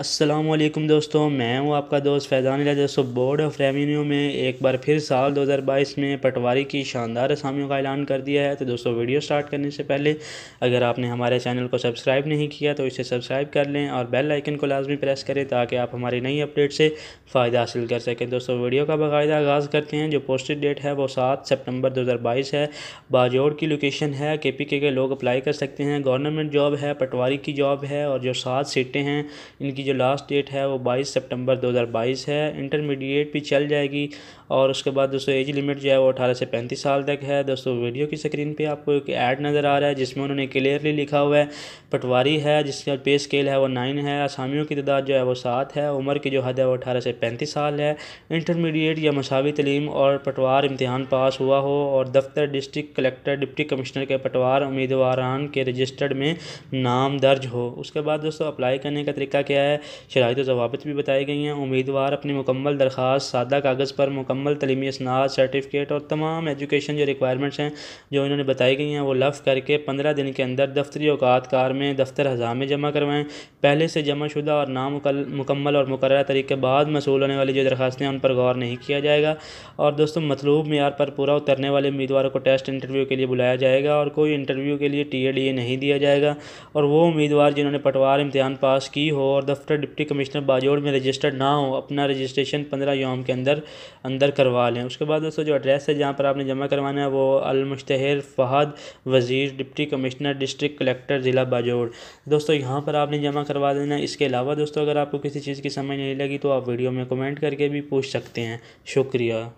असलम दोस्तों मैं हूं आपका दोस्त फैज़ान इला दोस्तों बोर्ड ऑफ रेवेन्यू में एक बार फिर साल 2022 में पटवारी की शानदार असामियों का ऐलान कर दिया है तो दोस्तों वीडियो स्टार्ट करने से पहले अगर आपने हमारे चैनल को सब्सक्राइब नहीं किया तो इसे सब्सक्राइब कर लें और बेल आइकन को लाजमी प्रेस करें ताकि आप हमारी नई अपडेट से फ़ायदा हासिल कर सकें दोस्तों वीडियो का बाकायदा आगाज़ करते हैं जो पोस्टेड डेट है वो सात सेप्टेम्बर दो है बाजोड़ की लोकेशन है के पी के लोग अप्लाई कर सकते हैं गवर्नमेंट जॉब है पटवारी की जॉब है और जो सात सीटें हैं इनकी जो लास्ट डेट है वो 22 सितंबर 2022 है इंटरमीडिएट भी चल जाएगी और उसके बाद दोस्तों एज लिमिट जो है वो 18 से 35 साल तक है दोस्तों वीडियो की स्क्रीन पे आपको एक ऐड नज़र आ रहा है जिसमें उन्होंने क्लियरली लिखा हुआ है पटवारी है जिसका पे स्केल है वो नाइन है आसामियों की तदाद जो है वो सात है उम्र की जो हद है वो अठारह से पैंतीस साल है इंटरमीडिएट या मसावी तलीम और पटवार इम्तहान पास हुआ हो और दफ्तर डिस्ट्रिक्ट कलेक्टर डिप्टी कमिश्नर के पटवार उम्मीदवार के रजिस्टर्ड में नाम दर्ज हो उसके बाद दोस्तों अप्लाई करने का तरीका क्या है है तो जवाबत भी बताई गई हैं उम्मीदवार अपनी मुकम्मल दरख्वास सादा कागज़ पर मुकम्मल तलीमी इसनाद सर्टिफिकेट और तमाम एजुकेशन जो रिक्वायरमेंट्स हैं जो इन्होंने बताई गई हैं वो लफ करके पंद्रह दिन के अंदर दफ्तरी अवकात कार में दफ्तर हज़ा में जमा करवाएँ पहले से जमा शुदा और मुकम्मल और मुकर तरीके बाद मसूल होने वाली जो दरखास्तें हैं उन पर गौर नहीं किया जाएगा और दोस्तों मतलूब मैार पर पूरा उतरने वाले उम्मीदवारों को टेस्ट इंटरव्यू के लिए बुलाया जाएगा और कोई इंटरव्यू के लिए टी ए डी ए नहीं दिया जाएगा और वो उम्मीदवार जिन्होंने पटवार इम्तहान पास की हो और दफ्तर डॉक्टर डिप्टी कमिश्नर बाजोड़ में रजिस्टर्ड ना हो अपना रजिस्ट्रेशन पंद्रह योम के अंदर अंदर करवा लें उसके बाद दोस्तों जो एड्रेस है जहाँ पर आपने जमा करवाना है वो अलमुश्तहर फ़हद वज़ीर डिप्टी कमिश्नर डिस्ट्रिक्ट कलेक्टर ज़िला बाजोड़ दोस्तों यहाँ पर आपने जमा करवा देना इसके अलावा दोस्तों अगर आपको किसी चीज़ की समझ नहीं लगी तो आप वीडियो में कमेंट करके भी पूछ सकते हैं शुक्रिया